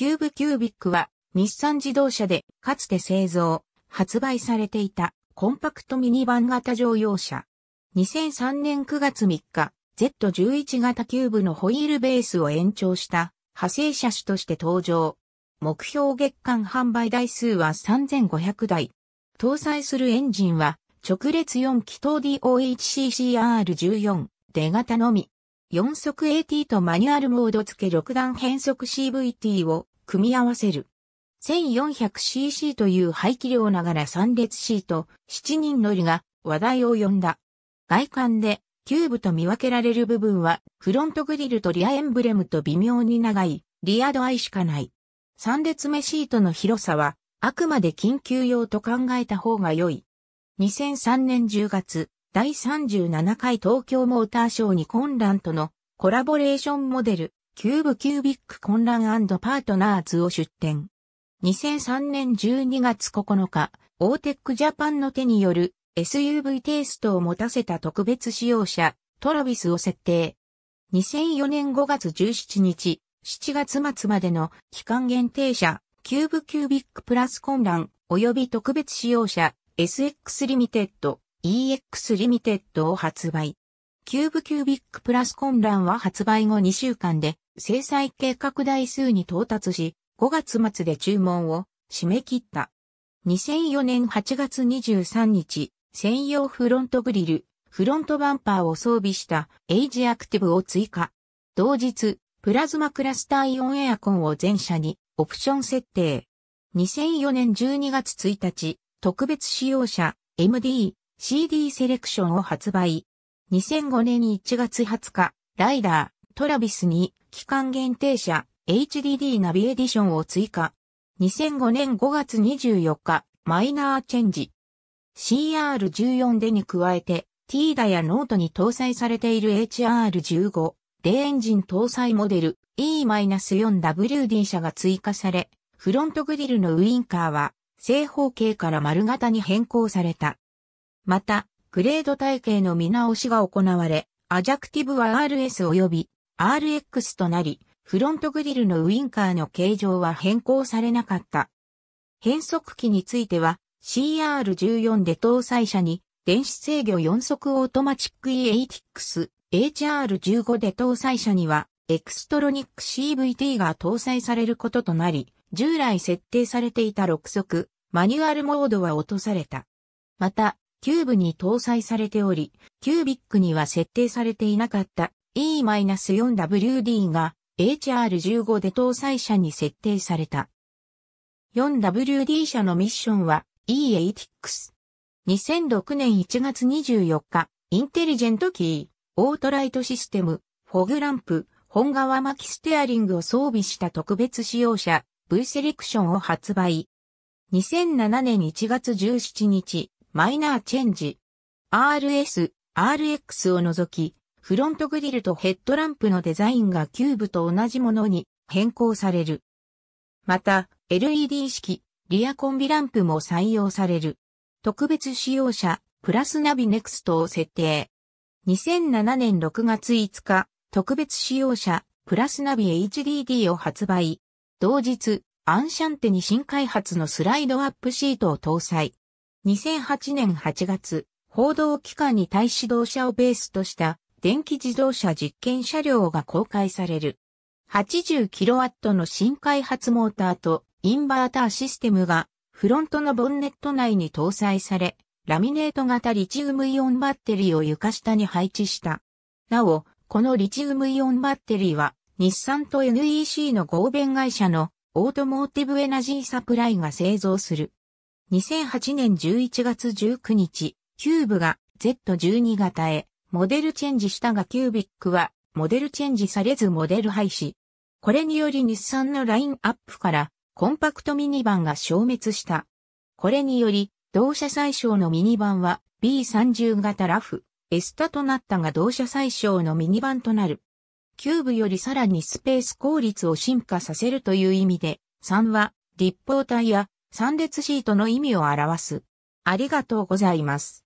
キューブキュービックは日産自動車でかつて製造、発売されていたコンパクトミニバン型乗用車。2003年9月3日、Z11 型キューブのホイールベースを延長した派生車種として登場。目標月間販売台数は3500台。搭載するエンジンは直列4気筒 DOHCCR14 出型のみ。4速 AT とマニュアルモード付け6段変速 CVT を組み合わせる。1400cc という排気量ながら3列シート、7人乗りが話題を呼んだ。外観でキューブと見分けられる部分は、フロントグリルとリアエンブレムと微妙に長い、リアドアイしかない。3列目シートの広さは、あくまで緊急用と考えた方が良い。2003年10月、第37回東京モーターショーに混乱とのコラボレーションモデル、キューブキュービック混乱パートナーズを出展。2003年12月9日、オーテックジャパンの手による SUV テイストを持たせた特別使用車、トラビスを設定。2004年5月17日、7月末までの期間限定車、キューブキュービックプラス混乱及び特別使用車、SX リミテッド、EX リミテッドを発売。キューブキュービックプラス混乱は発売後2週間で制裁計画台数に到達し、5月末で注文を締め切った。2004年8月23日、専用フロントグリル、フロントバンパーを装備したエイジアクティブを追加。同日、プラズマクラスターイオンエアコンを全車にオプション設定。2004年12月1日、特別使用者 MD、CD セレクションを発売。2005年1月20日、ライダー。トラビスに期間限定車 HDD ナビエディションを追加。2005年5月24日、マイナーチェンジ。CR14 でに加えて、ティーダやノートに搭載されている HR15、でエンジン搭載モデル E-4WD 車が追加され、フロントグリルのウインカーは正方形から丸型に変更された。また、グレード体系の見直しが行われ、アジャクティブは RS 及び RX となり、フロントグリルのウインカーの形状は変更されなかった。変速機については CR14 で搭載車に電子制御4速オートマチック e t x HR15 で搭載車にはエクストロニック CVT が搭載されることとなり、従来設定されていた6速マニュアルモードは落とされた。また、キューブに搭載されており、キュービックには設定されていなかった E-4WD が HR15 で搭載車に設定された。4WD 車のミッションは e 8 x 2006年1月24日、インテリジェントキー、オートライトシステム、フォグランプ、本革巻きステアリングを装備した特別使用車、V セレクションを発売。2007年1月17日、マイナーチェンジ。RS、RX を除き、フロントグリルとヘッドランプのデザインがキューブと同じものに変更される。また、LED 式、リアコンビランプも採用される。特別使用者、プラスナビネクストを設定。2007年6月5日、特別使用者、プラスナビ HDD を発売。同日、アンシャンテに新開発のスライドアップシートを搭載。2008年8月、報道機関に対し同社をベースとした電気自動車実験車両が公開される。80kW の新開発モーターとインバーターシステムがフロントのボンネット内に搭載され、ラミネート型リチウムイオンバッテリーを床下に配置した。なお、このリチウムイオンバッテリーは日産と NEC の合弁会社のオートモーティブエナジーサプライが製造する。2008年11月19日、キューブが Z12 型へモデルチェンジしたがキュービックは、モデルチェンジされずモデル廃止。これにより日産のラインアップからコンパクトミニバンが消滅した。これにより、同社最小のミニバンは B30 型ラフ、エスタとなったが同社最小のミニバンとなる。キューブよりさらにスペース効率を進化させるという意味で、3は立方体や3列シートの意味を表す。ありがとうございます。